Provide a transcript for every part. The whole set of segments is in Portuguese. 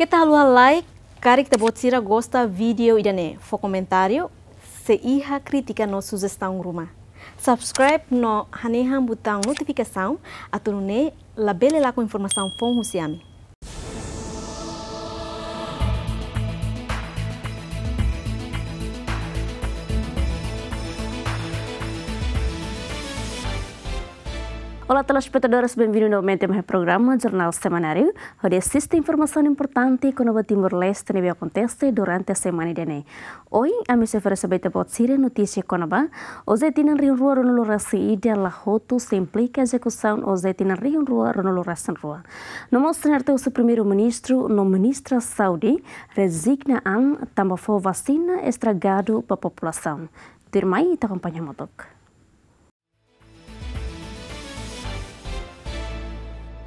Kita lalu like, kita buat sira gosta video idane. E fo komentario, se iha kritika no sugestão rumah. Subscribe no butang notifikasi atau atunne labele laku informasi informação fon husiami. Olá, telespectadores, bem-vindos novamente ao meu programa Jornal Semanário, onde assiste informação importante que o Nova Timor-Leste neve acontece durante a semana de Enem. Hoje, a minha oferece bem a notícia que o Zé Tinan Rio Rua Ronolo Raciídia Lahoto se implica a execução o Zé Tinan Rio Rua Ronolo Racin Rua. No mostrar o seu primeiro-ministro, no ministra Saudi, resigna a também vacina estragado para a população. Termai, te a me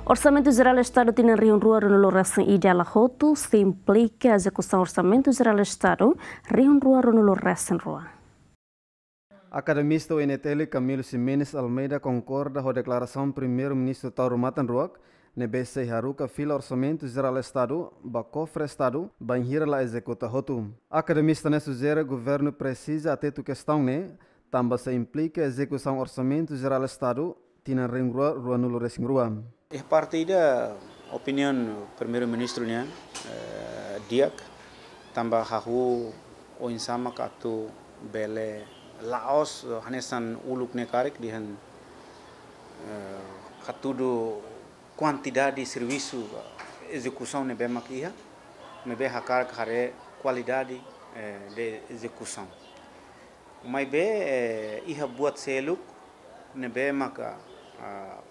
Orçamento Geral do Estado tem Rio Rua no Loração e de Alahoto, se implica a execução Orçamento Geral do Estado, Rio Rua no Loração Rua. Academista UNTL Camilo Simenes Almeida concorda com a declaração do primeiro-ministro Tauro Matanruac, nebese haruka fila orçamento geral estado ba cofre estado banhira la executa hotu academista ne sugere governo precisa até tu questão né tamba se implica execução orçamento geral estado tina rengrua ruanulo resingrua Е партийда опинион премьер-министруня tambah тамба хаху sama ату bele Laos hanesan uluk nekarik dihan eh, katudu quantidade di serviço execução ne bemak ia me be hakar khare qualidade eh, de execução mai be eh, iha buat seluk ne be maka ah,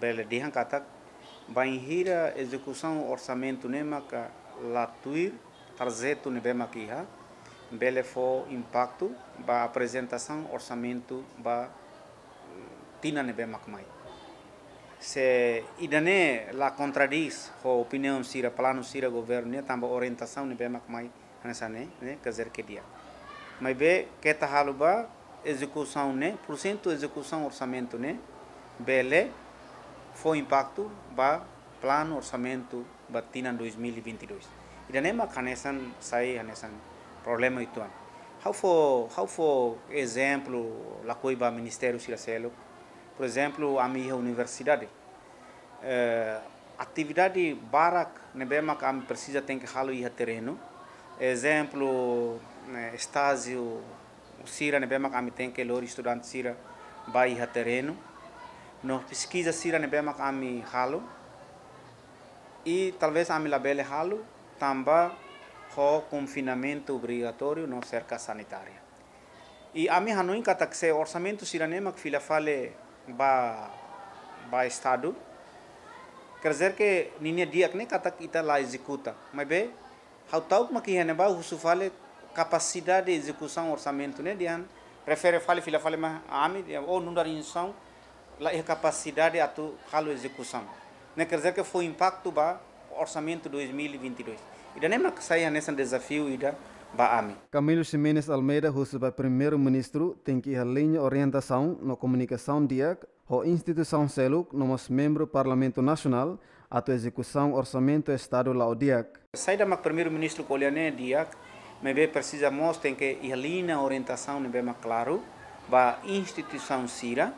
Beledihan katak a execução orçamento nemaka latuir tarzeto nebema ha, bele fo impacto ba apresentação orçamento ba tina nebema kmai se idane la contradiz ho opinião sira plano sira governo ne tamba orientação nebema kmai hanasane ne kazer ke dia mas be que tá ba execução né porcento execução orçamento né bele foi o impacto ba plano orçamento tina 2022 idanema kanesan sai anesan problema ituan how for how for exemplo la coiba ministério selo. por exemplo a minha universidade uh, atividade barak nebema que precisa tem que halo terreno exemplo né, estágio Sira nebema que tem que lor estudante Sira vai ir terreno no pesquisa sira ne bemak ami halu e talvez ami labele halu tamba ho confinamento obrigatório no cerca sanitária e ami hanoi katak se orçamento sira ne mak filafale ba ba estado quer dizer que ninia diak ne katak ita la executa mas be hautauk ne ba husufale capacidade de execução orçamento ne dian prefere fale filafale ma ami ou oh, nundar insão a capacidade atu ralo execução. Né? Quer dizer que foi o impacto do orçamento 2022. E daí que saia nesse desafio e a Baami. Camilo Ximenes Almeida, o primeiro-ministro, tem que ir além orientação na comunicação dia a instituição CELUC, nós membro do Parlamento Nacional, a execução orçamento Estado Laudiac. Sai da primeiro-ministro Coliané Diac, mas precisamos tem que ir além orientação, mais claro, para a instituição CIRA,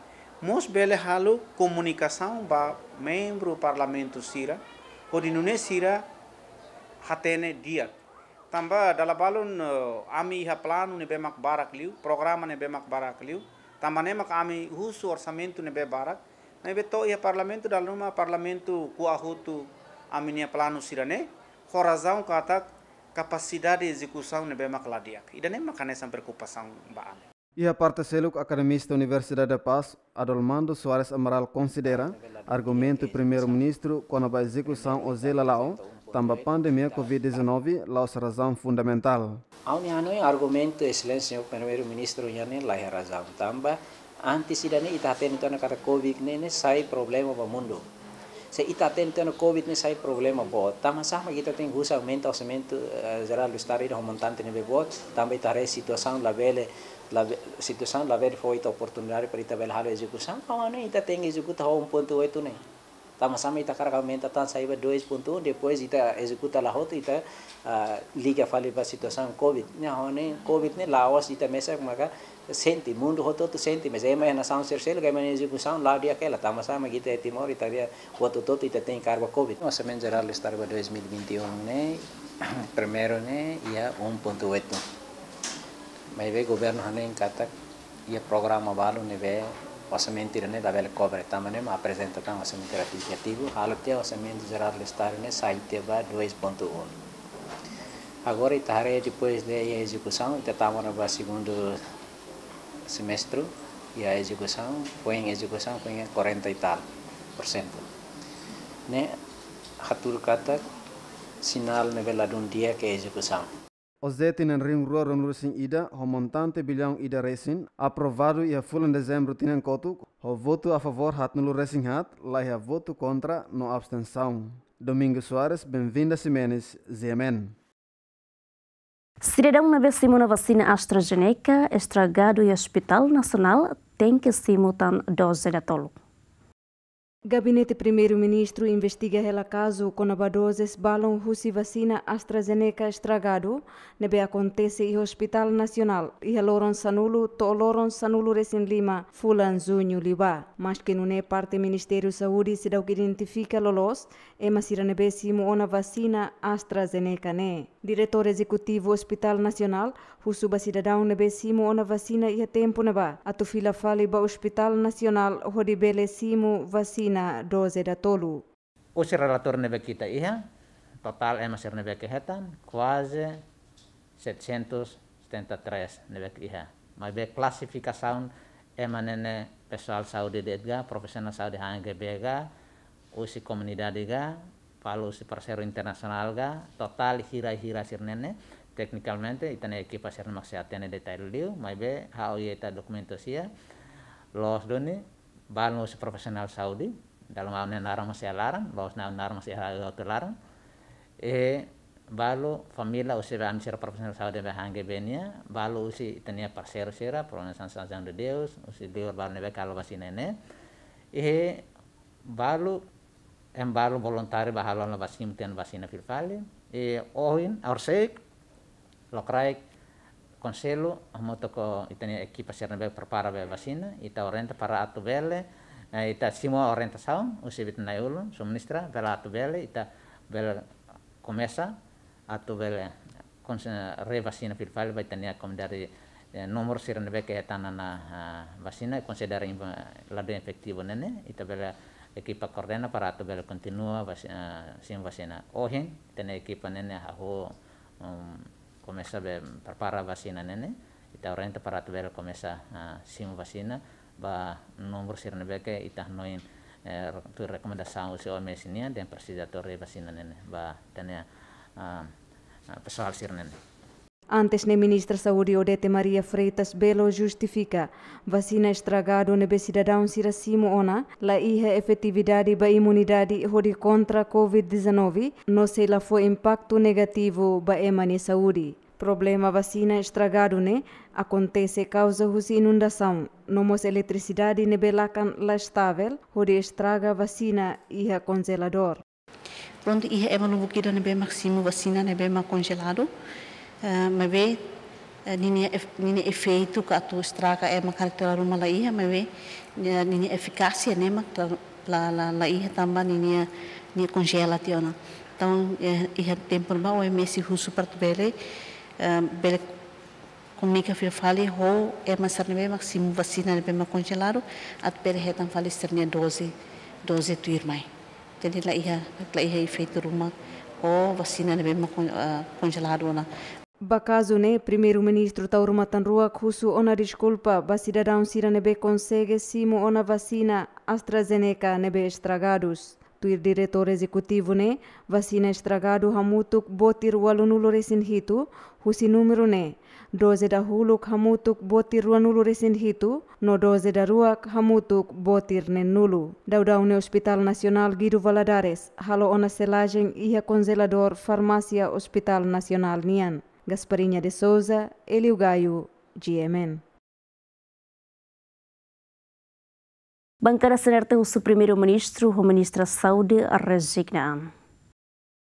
mos bele halu komunikasaun ba membro parlamentu sira ko di nune sira hatene dia tamba dala balun eh, ami ha planu ne mak barak liu programa ne mak barak liu tamba ne mak ami husu orsamentu ne be barak ne be to ia dala daluma parlamentu ku ahutu ami ne planu sira ne khorazão kata kapasidade de execução ne mak ladiak idane makane sampai ku pasang ba ame Ia Celuk academista Universidade da Paz, Adolmando Soares Amaral, considera argumento do primeiro-ministro quando a execução ozela lao, tamba pandemia Covid-19, laos razão fundamental. É um ano o argumento, excelência, o primeiro-ministro lá a razão tamba, antes idane itaten então na cara Covid não sai problema o mundo. Se itaten então na Covid não sai problema bo, tama sama kita tem russo aumenta orçamento eh, geral do estado e do montante ne bebot, tamba itare situação labele la, si la ver foi ta oportunidade para ita bel halo execução ka ne ita teng execute ho 1.8 ne tama sama ita karga menta tan saiba 2.1 depois ita executa la hot ita uh, liga fale ba situação covid ne ho ne covid ne laos ita mesa e maka senti mundo hoto tu senti mesa ema na sound ser ga e men execução la dia kela tama sama kita timor ita dia hoto to ita teng karga covid no semen geral estar 2021 ne primeiro ne ia 1.8 mas tá, tá, o governo hanen e o programa o neve orçamento tá, né da velha cobra tamane ma apresenta tam orçamento ratificativo o orçamento geral do estado né saiteva 2.1 agora itare depois de de execução itatama no segundo semestre e a execução foi em execução foi em 40 e tal por cento né hatur katak sinal neve ladun dia que é execução Ozetin rim rurum rusin ida, o montante bilhão ida resin, aprovado e a full em dezembro tinen kotu, o voto a favor hat nulo resin hat, lá e a voto contra no abstenção. Domingo Soares, bem-vinda Simenes, ZMN. Cidadão na vez na vacina AstraZeneca, estragado e Hospital Nacional tem que se mutar dose de tolo. Gabinete Primeiro-Ministro investiga ela caso conabadoses balão russo vacina AstraZeneca estragado, nebe acontece e Hospital Nacional e Loron Sanulo, to Loron Sanulo recém Lima, fulanzunho libá. Mas que não é parte do Ministério Saúde se dá o que identifica lolos, e masiranebesimu ona vacina AstraZeneca ne. Diretor Executivo Hospital Nasional husu basidadão nebesimu ona vacina ia tempo neba. Atu fila fale ba Hospital Nacional hodibelesimu vacina dose da tolu. Usir relator nebe kita ia, total e masir nebe kehetan, quase 773 nebe ia. Mabe klasifikasyon emanene pessoal saúde de edga, profissional saúde hanga bega, usi komunidade ga palo usi parcero internasional ga total hira hira sir sirnene technicalmente itane equipa sirne maksia tene detail liu maibe hao yeta sia los doni balo usi profesional saudi dalam awalnya narang masih larang los na narang masih larang eh balu famila usi sir profesional saudi be bahangge benia balu usi tenia parcero sira pronesan sanjang de deus usi liur balu nebe kalau basi nene eh balu embalum Voluntari bahalon la basim tian basina fil fale e oin orsek lokraik conselo moto itania ekipa sernabe prepara be basina ita orenta para atu bele ita eh, simo orenta saun usibit na ulo ministra bela atu bele ita bela comesa atu bele re basina fil fale ba itania kom dari eh, nomor sirnabe ke tanana eh, basina considera la de efektivo nene ita bela ekipa correna para to bel continua eh, sin vacina ohen tene ekipa nene haho um, comesa be eh, prepara vacina nene ita orenta para to bel comesa uh, ah, sin vacina ba nomor sirne beke ita noin eh, tu rekomendasi si ome sinia den persidatori vacina nene ba tene uh, ah, pesal sirne nene Antes, o ministra da Saúde, Odete Maria Freitas Belo, justifica vacina estragada nebe cidadão Siracimo Ona, la iha efetividade ba imunidade hori contra Covid-19, não se lá foi impacto negativo ba emani saúde. Problema vacina estragado ne acontece causa de inundação. Nomos eletricidade nebe lacan la estável, hori estraga vacina iha congelador. Pronto, iha ema no bukida maximo vacina bem ma congelado mabe eh, nini nini efeito ka tu estraga é makar tela ruma la ia mabe nini eficácia né mak la la la ia tamba nini ni congela tiona então eh, ia tempo ba o mesi husu para tu bele eh, bele comunica fia fale ho é masar nebe maximo vacina nebe ma congelado at bele hetan fale sernia 12 12 tu irmai jadi la ia la ia efeito ruma o vacina nebe ma congelado na Bacazune, primeiro-ministro ruak husu ona desculpa basida da sirane sira nebe consegue ona ona vacina AstraZeneca nebe estragados. Tuir diretor executivo ne vacina estragado hamutuk botir walunulo resin hitu husi numero ne. Doze da huluk hamutuk botir wanulo resin hitu no doze da ruak hamutuk botir ne nulu. Daudau Hospital Nacional Guido Valadares halo ona selagem ia congelador farmacia Hospital Nacional nian. Gasparinha de Souza, Elio Gaio de Emen. Bancada Senerte, o primeiro-ministro, o ministro da Saúde, resignar.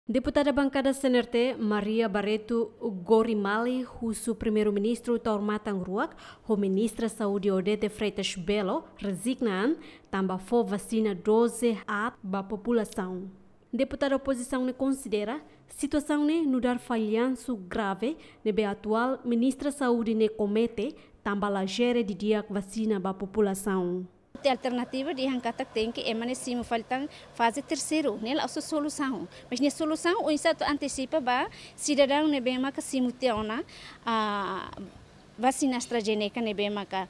Deputada bancada CNRT Maria Barreto Gorimali, o primeiro-ministro Tormatang Ruak, o ministro da Saúde Odete Freitas Belo, resignam, também foi vacina 12 a para a população. Deputada oposição considera Situação-ne né? no dar falhanço grave, nebe né, atual ministra saúde ne né, comete, tamba lagere de dia vacina ba população. te alternativa de hankatak tem que emanecimo faltam fase terceiro, né? A sua solução. Mas ne solução, o insato antecipa ba cidadão ne bem maca simuteona a vacina AstraZeneca ne bem maca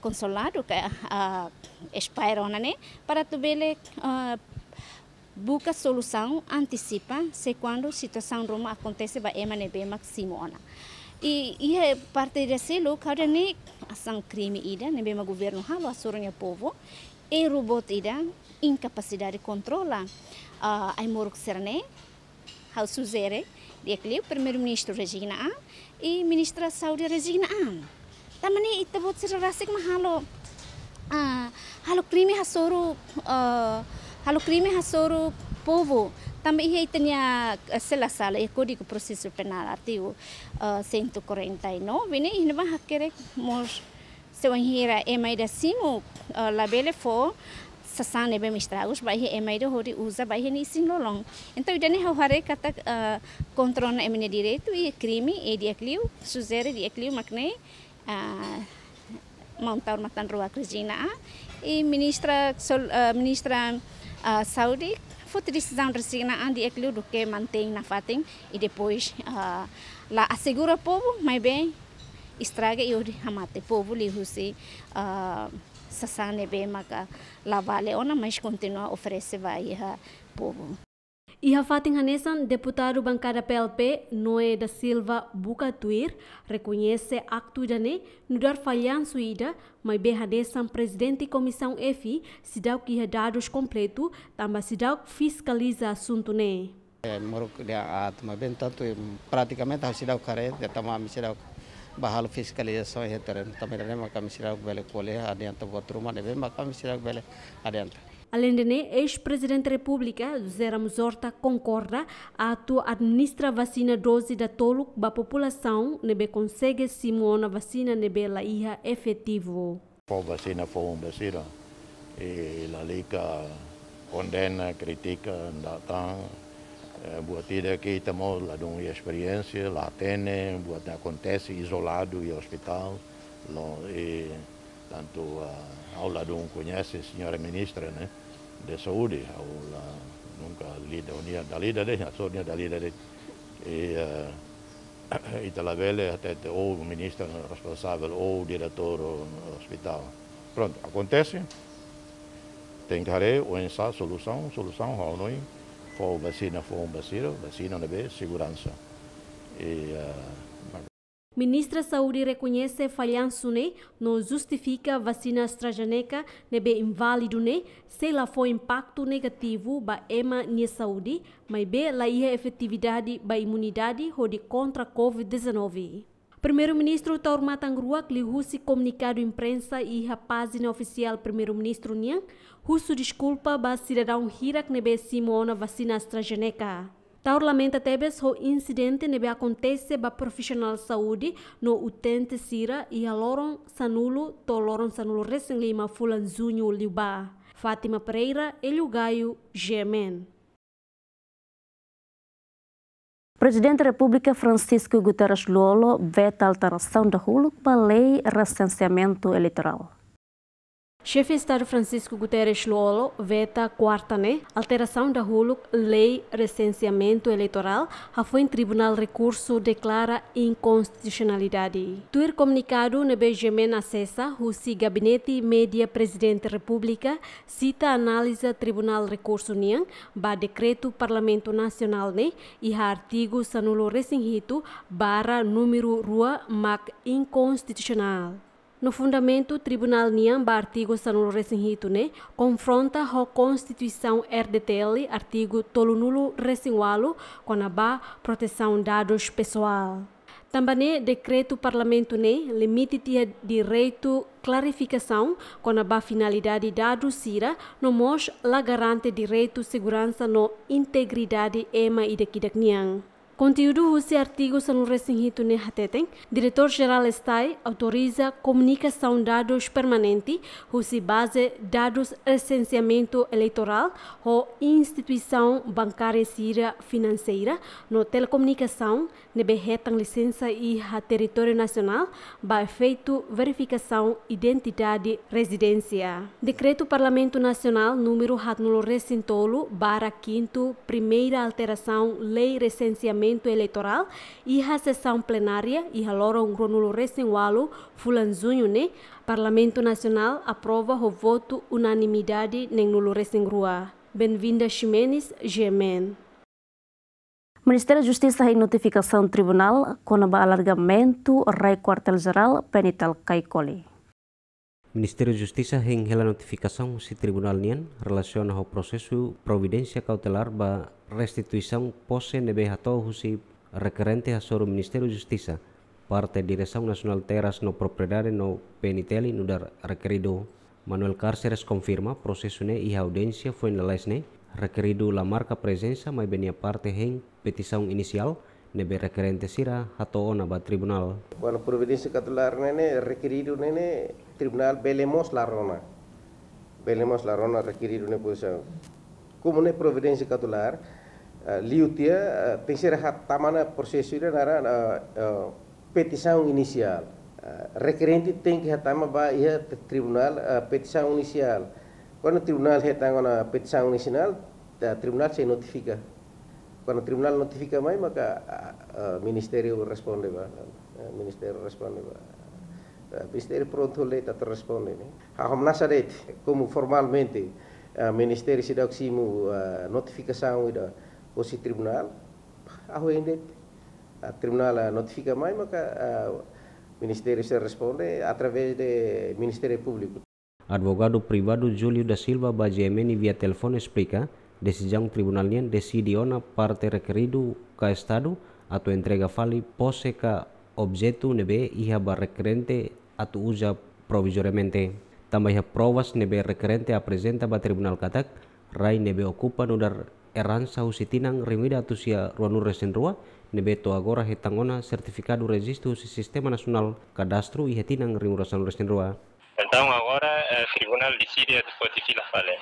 consolado que a espairona né para tu bele busca solução, antecipa, se quando a situação Roma acontece, vai emanebe maximo ona. E, e a é partir desse lugar, ne ação crime ida, ne bema governo halo assuranya povo, e robot ida, incapacidade de controla, uh, ai moruk serne, hal suzere, dia primeiro-ministro Regina An e ministra Saudi Regina também né itabot sirasik mahalo, uh, halo crime hasoro, uh, Halo crime hasoro povo também hei tinha eh, sela sala e código processo penal artigo 149 eh, né e não hacker se seu enhira é mais assim o eh, labele for sasan ebe mistragos vai he mais do hori usa bai he nisin lolong então o idane hora é kata kontrol é emine direito e crime e diakliu suzere diakliu makne montar matan rua Cristina e ministra sol, ministra a ah, Saudi fortalecição da China ande é aquilo que mantém na fatem e depois ah, lá assegura o povo, mas bem estraga e o hamate povo lhe se uh, ah, sasane bem maca lá vale ona mas continua a oferecer vai uh, povo I Hafatin Hanesan, deputado bancada PLP, Noé da Silva Bucatuir, reconhece acto jane no dar falhan suída, mas bem Hanesan, presidente comissão EFI, se dá que dados completo, também se dá fiscaliza assunto É eh, moro de ato, mas bem tanto praticamente a cidade care, de a cidade bahal fiscalização é terem, também terem a camisidade bele cole adianta botruma, né bem a camisidade a adianta. Além de né, ex-presidente da República, José Ramos Horta, concorda a tu administra vacina dose da tolo a população nebe né, consegue a vacina nebe né, la iha efetivo. Foi vacina, foi uma vacina. E a lei condena, critica, não tão boa tira aqui também, lá dão experiência, lá tem, acontece isolado e hospital, e tanto a Aula um conhece, senhora ministra né, de Saúde, aula, nunca lida, União da Líder, né, a Sônia da Líder, né, e uh, até ou o ministro responsável ou o diretor do hospital. Pronto, acontece, tem que haver tentarei pensar solução, solução, ou não, for vacina, for vacina, vacina, não é segurança. E, uh, Ministra Saúde reconhece falhanço né? não justifica a vacina AstraZeneca nem é inválido né? se ela for impacto negativo ba ema nia saúde, mas bem lá é efetividade ba imunidade ou de contra COVID-19. Primeiro-ministro Taurma Tangruak lhe husi comunicado imprensa e a página oficial primeiro-ministro Nian, husu desculpa ba cidadão Hirak nebe Simona vacina AstraZeneca. Taur lamenta tebes ho incidente nebe acontece ba profissional saúde no utente sira e a loron sanulo to loron sanulo recém lima fulanzunho liba. Fátima Pereira, Elio Gaio, Gemen. Presidente da República Francisco Guterres Lolo veta a alteração da Huluk para lei recenseamento eleitoral. Chefe de Estado Francisco Guterres Lolo veta quarta-ne alteração da huluk lei recenseamento eleitoral a foi em tribunal recurso declara inconstitucionalidade. Tuir comunicado na Benjamin Acessa, o gabinete média presidente república cita análise tribunal recurso nian ba decreto parlamento nacional ne e artigo sanulo resinhito barra número rua mac inconstitucional. No fundamento, o Tribunal Niamba, artigo Sanulo Resinhitune, né, confronta a Constituição RDTL, artigo Tolunulo Resinhualo, com a ba, proteção dados pessoal. Também né, decreto parlamento ne né, limite de direito clarificação com a finalidade dado sira no mos la garante direito segurança no integridade ema e de kidakniang. Conteúdo use artigo são recinhito ne hateteng. Diretor-geral STAI autoriza comunicação dados permanente use base dados recenseamento eleitoral ou instituição bancária sira financeira no telecomunicação ne berretam licença e a território nacional ba efeito verificação identidade residência. Decreto Parlamento Nacional número Hatnulo Recintolo barra 5 primeira alteração lei recenseamento Orçamento Eleitoral e a sessão plenária e alora um gronulu recenwalo fulanzunho né Parlamento Nacional aprova o voto unanimidade nem nulo recengrua. Bem-vinda Ximenes Gemen. Ministério da Justiça em notificação do tribunal com alargamento rei quartel-geral penital Caicoli. Ministerio de Justicia en la si Tribunal NIAN relaciona ao proceso providencia cautelar ba restituição posse nebe a si requerentes a sobre o de Justiça parte Direção Nacional Terras no Propriedade no Peniteli no dar requerido Manuel Cárceres confirma prosesune ne e audiência foi na lesne requerido la marca presença mas benia parte em petição inicial nebe requerente sira hato ona ba tribunal. Bueno, providencia catular nene requerido nene tribunal belemos la rona. Belemos la rona requerido ne posição. Eh, como ne providencia catular uh, liutia uh, eh, hat tamana processo ira nara uh, uh, petição inicial. Uh, requerente tem que hatama ba ia tribunal uh, inisial. inicial. Quando tribunal retanga ona petição inicial, tribunal se notifica. o tribunal notifikamai maka é o ministério responde o ministério responde o ministério pronto lei responde né? A ha hom como formalmente o ministério se doximo uh, notificação ida o si tribunal ha ho a tribunal uh, notificamai é ministério se responde através de ministério público Advogado privado Júlio da Silva Bagemeni via telefone explica desijang tribunalian desidiona parte requerido ka Estado atau entrega fali pose ka objeto nebe iha ba requerente atu uja provisoriamente. Tambah iha provas nebe requerente a presenta ba tribunal katak rai nebe okupan nudar eran sahu sitinang rimida atau sia ruanur resenrua nebe to agora hetangona sertifikadu registu si sistema nasional tinang ihetinang resen resenrua. Então agora o eh, tribunal decide depois de fila falha.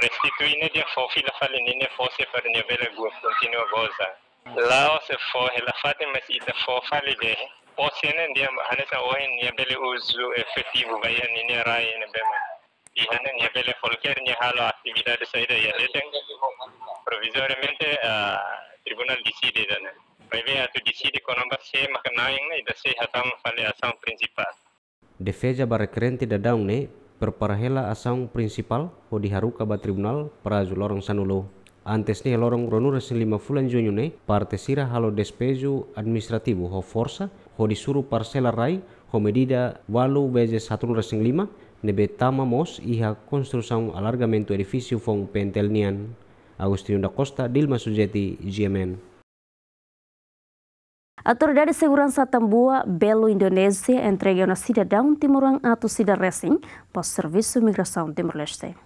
Restituir não for fila falha nem fosse para nível grupo continua goza. Lá se for ela faz mas se for falha de posse é não dia hanessa ou nível é uso efetivo vai a é nem raia nem bem e hana ne bele folker ne halo atividade saída ya leten provisoriamente o tribunal decide dana né? vai ver a tu decide quando vai ser mas não é ainda né? se hatam tá fale ação principal defeja barekrente da daung ne perparahela asang prinsipal ho diharuka ba tribunal praju lorong sanulo. Antes ne lorong ronu resing lima fulan junyu ne partesira halo despeju administrativo ho forsa ho disuru parsela rai ho medida walu beje satu rasing lima nebe tama mos iha konstrusang alargamento edificio fong pentelnian. Agostinho da Costa, Dilma Sujeti, GMN. Atur dari de segurança Tambua, Belo, Indonesia, entrega na cidadão timorã ato cidadão recém para o Serviço de Migração Timor-Leste.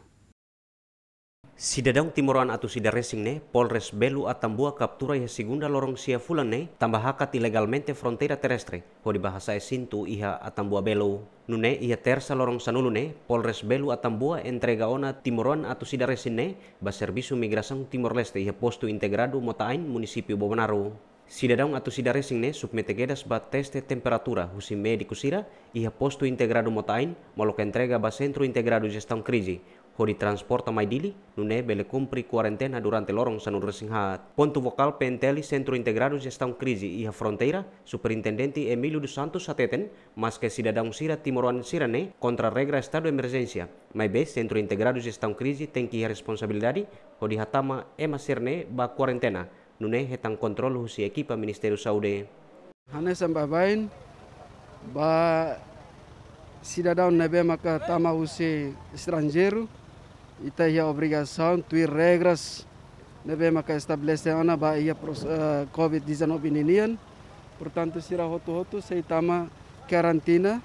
Sidadang Timuruan atau Sida Racing ne, Polres Belu Atambua kaptura ia e segunda lorong sia fulan ne, tambah hakat ilegalmente frontera terestre, ho di bahasa e Sintu iha Atambua Belu. Nune ia tersa lorong sanulu ne, Polres Belu Atambua entrega ona Timuruan atau Sida Racing ne, ba servisu migrasan Timor Leste iha postu integrado motain munisipio Bobonaru. Sidadang atau atusida racing ne submetegedas ba teste temperatura husi sira ia posto integrado motain molo que entrega ba centro integrado gestão crise hori transporta mai dili nune bele cumpri durante lorong sanur racing ha ponto vocal penteli centro integrado gestão krisi ia fronteira superintendente Emilio dos Santos ateten maske que sira timoruan sira ne contra regra estado emergencia mai be centro integrado gestão krisi tem que responsabilidade hori hatama sirne ba quarentena nune hetang kontrol husi ekipa Saude. Hane Hanesa bain ba daun nebe maka tama husi estrangeiro ita ia obrigasaun tuir regras nebe maka establese ona ba ia uh, eh, COVID-19 ninian. Portanto, sira hotu hotu sei tama karantina,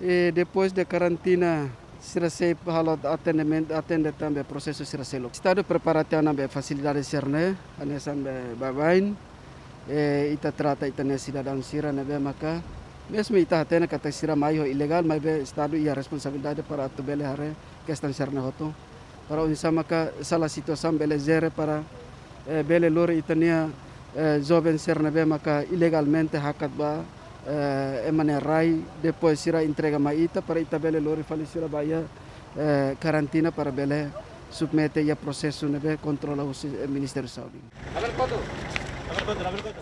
e depois de karantina. Siracei halo atendimento atende também processo Siracei local. Estado preparativo na facilidade Sirne, anesan be babain, e ita trata ita ne cidadão Sira na be maka. Mesmo ita atende kata Sira maio ilegal, mas be Estado ia responsabilidade para atubele hare questão Sirne hoto. Para unisa maka sala situação bele zere para bele lore itania jovem Sirne be maka ilegalmente hakat ba eh, eh Rai, depois irá entrega maíta para ita Itabele Lori faleceu a Bahia eh, karantina, para Belé submete ia processo nebe controla o eh, Ministério da Saúde.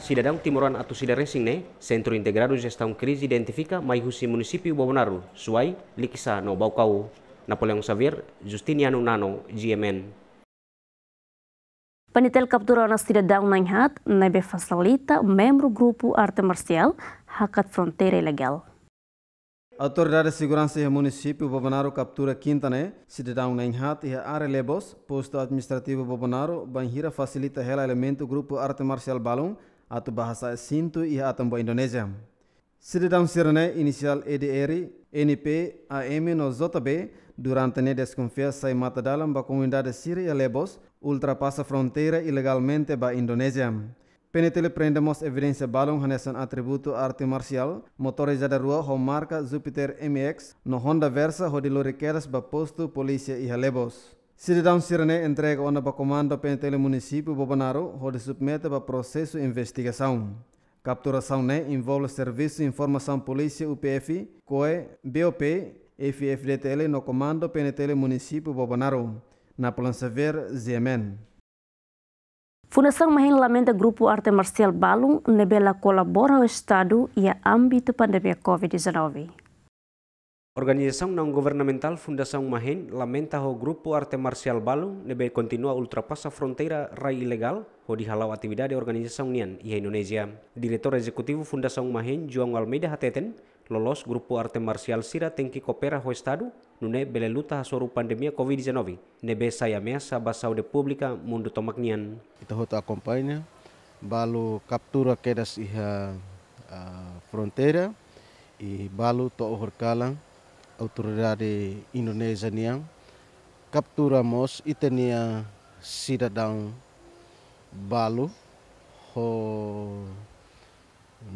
Cidadão Timoran atau Sidaresing ne, Centro Integrado de Gestão Crise identifica mais husi município Babonaru, Suai, Likisa, no Baucau, Napoleão Xavier, Justiniano Nano, GMN. Painel capturaram a da Unanhat, nebe facilita membro grupo arte marcial, hakat fronteira ilegal. Autoridades de Segurança do município Bobanaro captura quinta né, cidadão Nenhat e área Lebos, posto administrativo Bobanaro, banhira facilita ela elemento grupo arte marcial balung atau bahasa Sintu e atambo Indonésia. Cidadão Sirene, inicial EDR, NP, AM no JB, Durante a desconfiança em Matadalam, a comunidade síria e Lebos ultrapassa a fronteira ilegalmente para Indonésia. Penetele prendemos evidência balão nessa atributo arte marcial, motorizada rua com marca Jupiter MX, no Honda Versa, onde loriqueiras para posto, polícia e Lebos. Cidadão Sirene entrega onda para comando penetele município Bobanaro, onde submete para processo de investigação. Capturação ne envolve serviço de informação polícia UPF, COE, BOP, FFDTL no comando PNTL município Bobonaro, na Plansaver Ziemen. Fundação Mahin lamenta Grupo Arte Marcial Balum nebela colabora o Estado e a âmbito pandemia Covid-19. Organização não governamental Fundação Mahin lamenta o Grupo Arte Marcial Balum nebe continua ultrapassa fronteira rai ilegal ho dihalau atividade e organização nian e Indonesia. Diretor Executivo Fundação Mahin João Almeida Hateten lolos grupo arte marcial sira Tengki Kopera ho estado nune bele luta soru pandemia covid-19 nebe saya mesa basau de publika mundu tomaknian kita hoto akompanya balu kaptura kedas iha uh, frontera i balu to horkalan autoridade indonesia nian kaptura mos itenia sidadang balu ho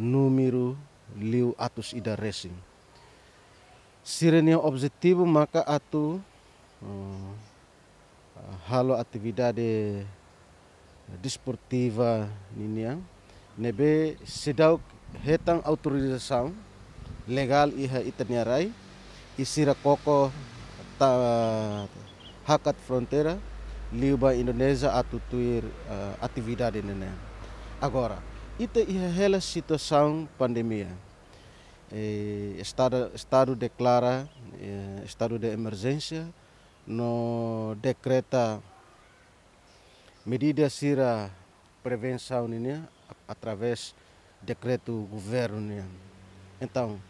numiru liu atus ida racing. Sirenya objektif maka atu uh, halo atividade disportiva niniang nebe sedau hetang autorisasi legal iha itaniarai isira koko ta hakat frontera liuba Indonesia tuir uh, eh, atividade nene agora Ita é a situação pandemia. Eh, estado, estado declara eh, estado de emergência, no decreta medidas para prevenção né, através decreto governo. Né. Então,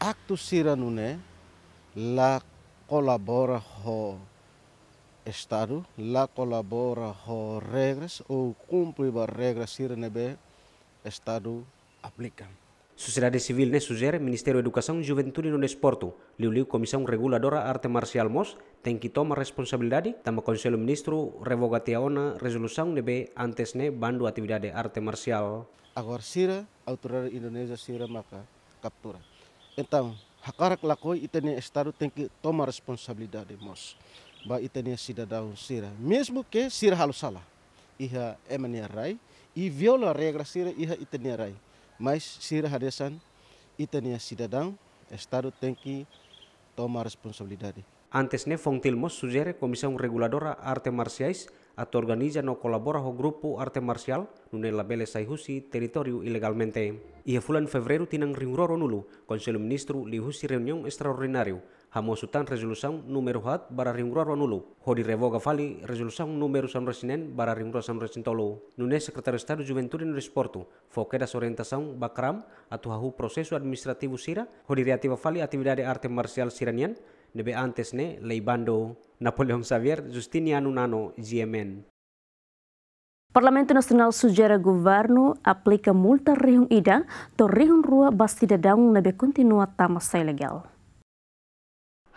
acto cirano né, lá colabora com Estado, lá colabora o regras ou cumpre as regras cirano né, Estado aplicam. Sociedade Civil na sugere Ministério da Educação, Juventude e Desporto, liu Comissão Reguladora Arte Marcial MOS, tem que tomar responsabilidade, tamo Conselho Ministro revogateona resolução de antes ne bando atividade arte marcial. Agora sira autoridade Indonésia sira maka captura. Então, hakarak lakoi itene Estado tem que tomar responsabilidade MOS. Ba itene cidadão sira, mesmo que sira halus salah. Iha emania rai, e viola a regra sira iha itinerai. Mas sira hadesan itenia cidadão, Estado tem que tomar responsabilidade. Antes ne Fontilmos sugere Comissão Reguladora Arte Marciais ato organiza no colabora ho grupo Arte Marcial bele sai husi territorio ilegalmente. E fulan fevereiro tinan ringroro nulu, Conselho Ministro husi reunião extraordinario, hamosutan resolusi nomor hat bara ringrua ronulu ho Hodi revoga fali nomor sam resinen bara ringrua 109 Nune sekretaris de Estado Juventude no Desporto, fokeda bakram atu hahu prosesu administrativo sira, hodi reativa fali atividade arte marcial siranian, nebe antes ne leibando Napoleon Xavier Justiniano Nano GMN. Parlamento Nasional sugere governo aplica multa rihun ida to rihun rua basti daung nebe continua tamasai legal.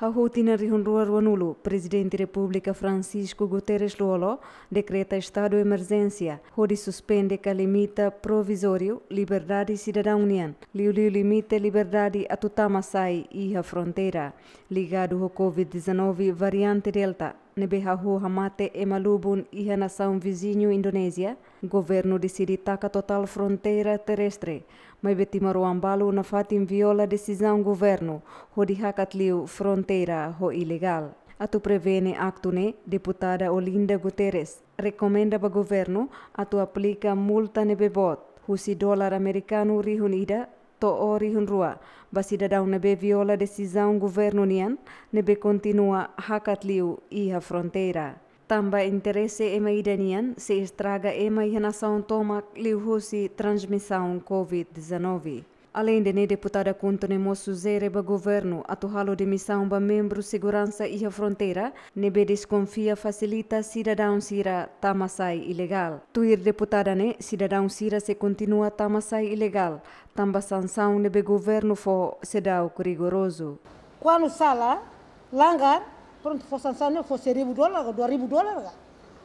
o presidente da República Francisco Guterres Luolo, decreta estado de emergência, onde suspende que limita provisório liberdade cidadã união, liu-liu limite liberdade a Tutamasai e a fronteira, ligado ao Covid-19 variante Delta, Nebehahu Hamate Emalubun e a nação vizinho Indonésia, governo decide taca total fronteira terrestre, Mai betimaro ambalo na fatim viola decisão governo, ho dihakat liu fronteira ho ilegal. Atu prevene actune, deputada Olinda Guterres, recomenda para governo atu aplica multa nebebot, husi dólar americano rihunida, ida to hun rua basida ne be viola decisão governo nian be continua hakat liu iha fronteira Tamba interesse maidanian se estraga ema em relação toma liuhusi transmissão Covid-19. Além de ne deputada Kuntone Mossuzere ba governo atuhalo de missão ba membro segurança e a fronteira, nebe desconfia facilita cidadão sira tamasai ilegal. Tuir deputada ne cidadão sira se continua tamasai ilegal, tamba sanção nebe governo fo sedau rigoroso. Quando sala, langar, pronto fosse sana fosse ribu dolar atau dua ribu dolar gak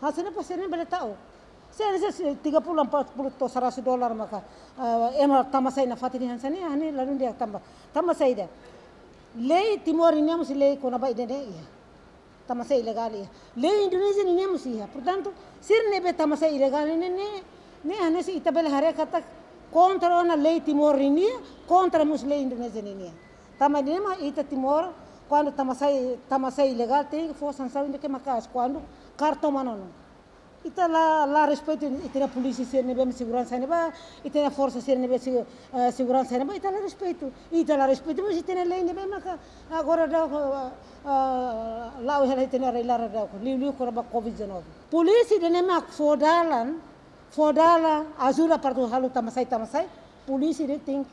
hasilnya pasti ini boleh tahu saya rasa tiga puluh empat puluh atau seratus dolar maka eh, emal tambah saya nafati di sana ini lalu dia tambah tambah saya deh lei timor ini mesti lei kona ba iya tamasa ilegal iya lei indonesia ini mesti iya pertanto sir nebe saya ilegal ini ne ne hanya si itabel hare kata kontra ona lei timor ini kontra mus lei indonesia ini iya ini mah itu timor Quando tamasai, tamasai ilegal, tem que for sanção ainda que macas. Quando cartão mano E tá lá, lá respeito, e tem a polícia, se não bem segurança, não e tem a força, se não bem segurança, não vai, e tá lá respeito. E tá lá respeito, mas tem a lei, não bem maca. Agora, lá o rei tem a lei, lá o rei, liu, Covid-19. Polícia, de é maca, for dalan, for dalan, ajuda para o ralo tamasai, tamasai, polícia, tem que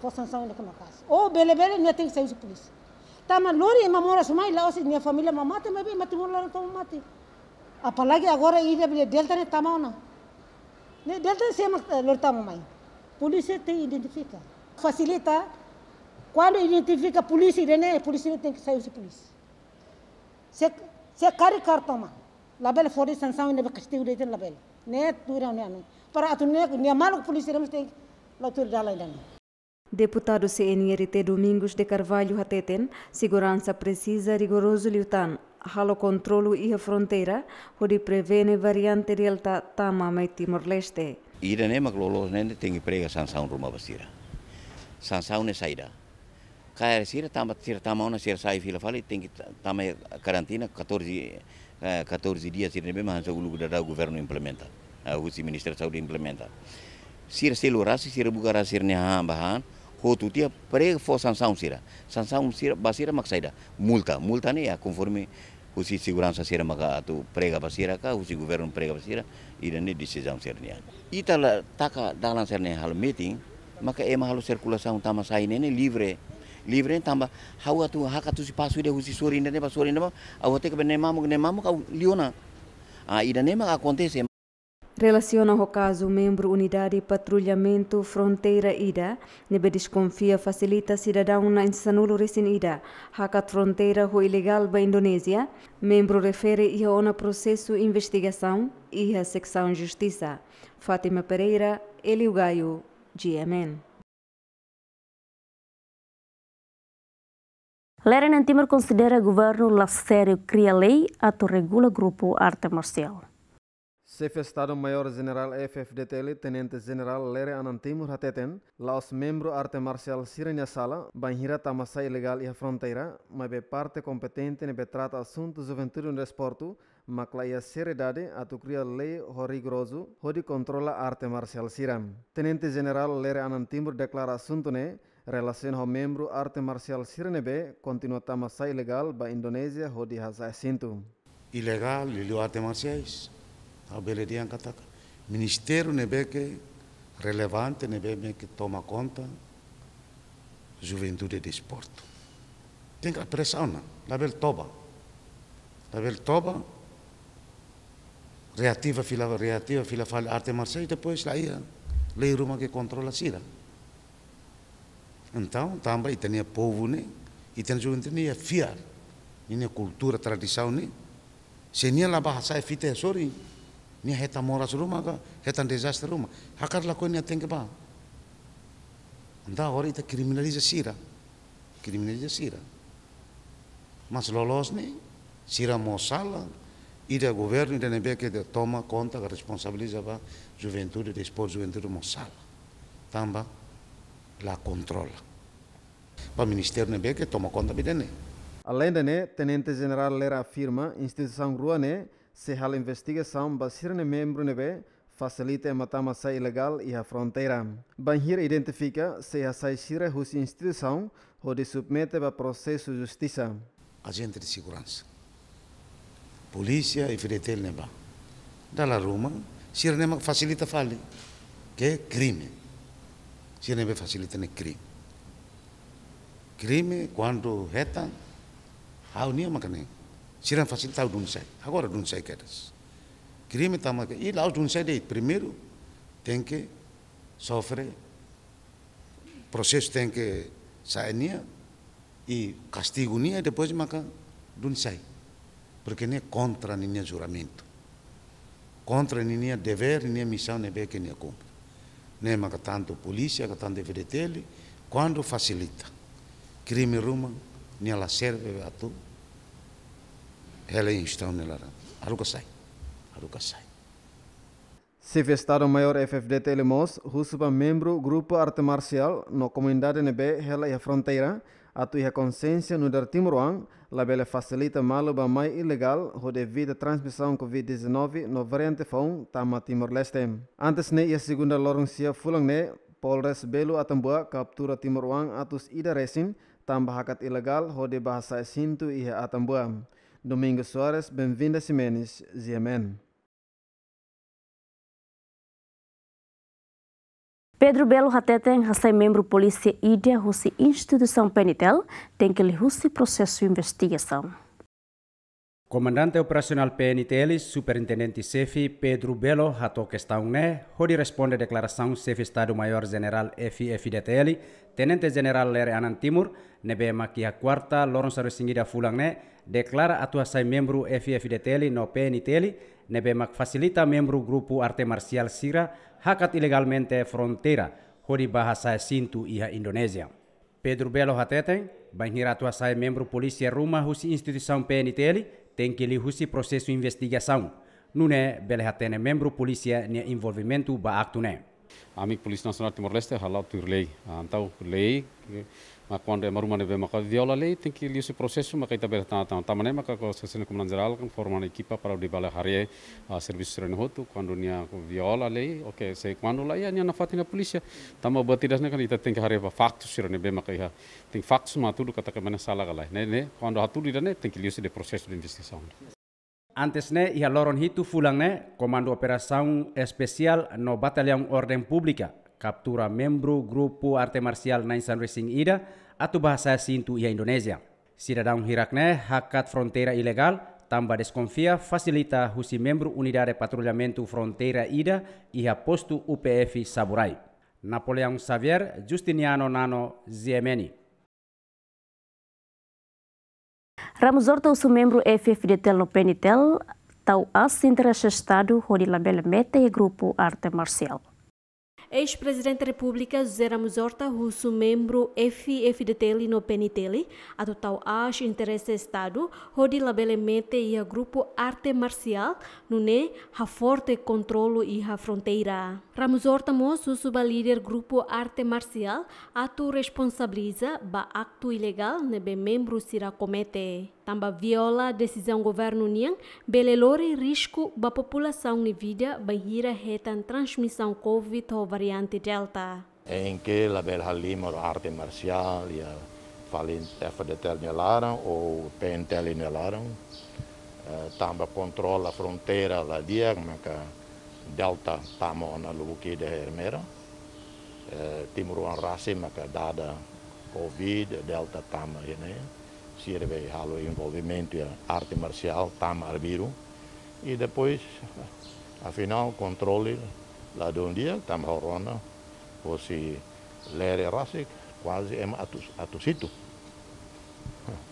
for sanção ainda que macas. Ou oh, bele, bele, não tem que sair de polícia. Tama lori mamora semai laos nia familia mamate mabe mati mola to mati. Apalagi agora ida bile delta ne tamauna. Ne delta se mak e, lori tamamai. Polícia te identifica. Facilita quando identifica polisi rene, polisi A polícia tem que sair da polícia. Se se cari cartama. Label fora sanção ne bekasti ude ten label. Ne dura ne anu. Para atu ne ne malu polícia tem que lautur dalai dani. Deputado CNR Domingos de Carvalho Hateten, segurança precisa rigoroso liutan, halo controlo e a fronteira, onde prevene variante delta Tama e Timor-Leste. Ida a maglolo nem tem que prega sanção ruma basira. Sanção ne saída. Cair sira tama, sira tama, ona sira sai fila fali tem que tama quarentena 14 14 dias sira mesmo hansa ulu da governo implementa. O ministro da Saúde implementa. Sira selurasi sira buka rasirnya bahan, bahan tu tia pre fo san sira sanção sira basira maksaida multa multa ne ya husi usi siguransa sira maka atu prega basira ka husi governo prega basira ida ne decisão sira ne ya. ita la taka dalan sira ne hal meeting maka ema halo sirkulação tama saine ne livre livre tamba hawa tu haka tu si pasu de husi suri ne ba suri ne ba awate ke ne mamu ne mamu au liona a ida ne ma akontese Relaciona o caso membro Unidade Patrulhamento Fronteira Ida, nebe desconfia facilita cidadão na insanulo recém Ida, haka fronteira ho ilegal ba Indonésia, membro refere ia ona processo investigação e a secção justiça. Fátima Pereira, Elio Gaio, GMN. Leren Timor considera governo la sério cria lei ato regula grupo arte marcial. Jefe Estado Mayor General FFDTL Tenente General Lere Anantimur Hateten, laos membro arte marcial Sirenia Sala, banhira tamasa ilegal la frontera, ma be parte competente ne betrata assunto juventude no desportu, maclaia seriedade atucria lei grosu, hodi controla arte marcial siram. Tenente General Lere Anantimur declara asunto ne, relación ho membro arte marcial sirenebe continua tamasa ilegal ba Indonesia hodi hasa assinto. Ilegal, ilio arte marciais. au beledia kataka ministério que relevante nebeme que toma conta juventude e desporto tem a pressão na Bel toba Bel toba reativa fila reativa fila fala arte marcial e depois lá ia lei ruma que controla a sira então também tinha povo né e tinha juventude e fiar minha cultura tradição né se nem lá bahasa é fita sorry ni heta moras rumah ka heta disaster rumah hakar lakon ni ateng ba anda hori ta kriminaliza sira kriminaliza sira mas lolos ni sira mosala ida governo ida nebe que toma conta que responsabiliza ba juventude desporto juventude mosala tamba la controla O ministério nebe que toma conta bidene Além da né, Tenente General Lera afirma, instituição Ruané se a investigação basear no membro neve, facilita matar massa ilegal e a fronteira. Banhir identifica se a saicira os instituição ou de submete a processo de justiça. Agente de segurança. Polícia e fidetel neva. Da la Roma, se nema facilita fale, que é crime. Se neba facilita ne é crime. Crime quando reta, hau união makane. Tiram facilitar o Dunsei. Agora o Dunsei quer isso. Crime está mais. E lá o Dunsei daí, primeiro, tem que sofrer. O processo tem que sair e castigo e depois maca Dunsei. Porque não é contra nenhum é juramento. Contra nenhum é dever, nenhuma é missão, nem bem que nem cumpre. Nem maca tanto polícia, que tanto dever dele, quando facilita. Crime ruma, nem ela serve a tudo. É Se o né, maior FFD Telemos, Rusuba membro do grupo arte marcial no comunidade NB Hela e a fronteira, atu a consciência no dar Timuruan, labela facilita mal o mais ilegal ho devido transmissão Covid-19 no variante FON Tama Timor-Leste. Antes ne e a segunda lorncia fulang Paul Polres Belo Atambua captura Timuruan atus ida resin, tamba hakat ilegal ho de bahasa Sintu e Atambua. Domingo Soares, bem-vinda Ximenes, Ziamen. Pedro Belo Hateten, recebe membro polícia IDEA, russa instituição penitel, tem que lhe russa processo de investigação. Comandante PNI TELI, Superintendente Sefi Pedro Belo, hatou questão né, onde responde a declaração General estado EFi General FFDTL, Tenente General Lere Anan Timur, nebema que a quarta Lourenço Resingida Fulang né, declara atuação membro FFDTL no PNTL, nebe mak facilita membro grupo arte marcial Sira, hakat ilegalmente frontera, hodi bahasa Sintu iha Indonesia. Pedro Belo Hateten, banhira tuasai membro polisi rumah husi instituição PNTL, tem que o processo investigação. não Nune belhatene membro polícia ne envolvimento ba acto ne. Amigo Polícia Nacional de Timor-Leste halau tur lei. Antau lei ma quando maruma neve ma ka viola lei tem que liu se processo ma kaita ber tata ta mane ma ka sesene kuma nanzral kan forma para di debala harie a serviço hotu quando nia viola lei ok se quando lá ia nia na fatina polícia ta ma bati kan ita tem harie va facto serene be ma ha tem facto ma tudo kata ka mana sala gala ne ne quando hatu di dane tem que liu se de processo de Antes ne ia loron hitu fulang ne komando operasaun espesial no batalion orden publika captura membro grupu arte marcial Naisan Racing Ida atau bahasa Sintu ia Indonesia. Sida daun hirakne hakat frontera ilegal tambah desconfia fasilita husi membro unidade patrulhamento frontera Ida ia postu UPF Saburai. Napoleon Xavier Justiniano Nano Ziemeni. Ramzorto su membro de telno Penitel, tau as interesse Estado, onde labela meta e grupo arte marcial. Ex-presidente da República Zera Muzorta Russo, membro FFDTL no PNTL, a total acho interesse Estado, Rodi Labelemete e a grupo Arte Marcial, Nune, a forte controlo e a fronteira. Ramuzorta Moço, suba líder grupo Arte Marcial, ato responsabiliza ba acto ilegal nebe né, membro sira comete. Tamba viola a decisão governo União, belelore risco ba população de vida bahira retan transmissão Covid ou variante Delta. Em que la bel halima arte marcial e a falin FDTL nelaram ou PNTL nelaram, eh, tamba controla a fronteira lá dia, maka é Delta tamo na luki de Hermera, eh, timuruan rasim maka é dada Covid, Delta tamo ini sirve ao envolvimento e arte marcial, tam e depois, afinal, controle lá de um dia, tam horona, você lere rasik, quase é atusito.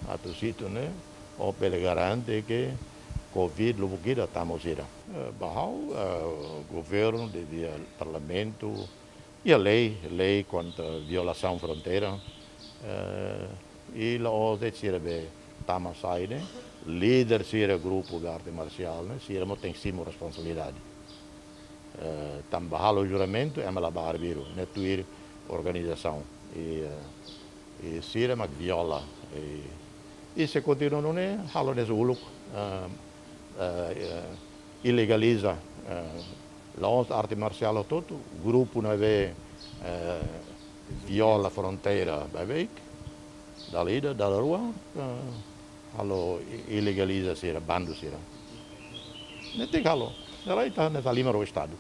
Atusito, né? Ou pelo garante que Covid, lubukida, tamosira. Eh, Bahau, eh, o governo, devia, parlamento, e a lei, lei contra violação fronteira, eh, i eh, la oss et sire be tamasaine, líder do grupo de arte marcial, né? sire tem sim responsabilidade. Uh, tam bahalo juramento é mala barbeiro, né tuir organização e uh, e sire mag viola e e se continua não é halo nes uluk uh, eh, uh, ilegaliza uh, la ons arte marcial todo grupo não é uh, viola fronteira, vai ver da lei da, da rua, allo ah. ilegaliza se bando se Não tem calor. Ela está nessa né, tá lima do Estado.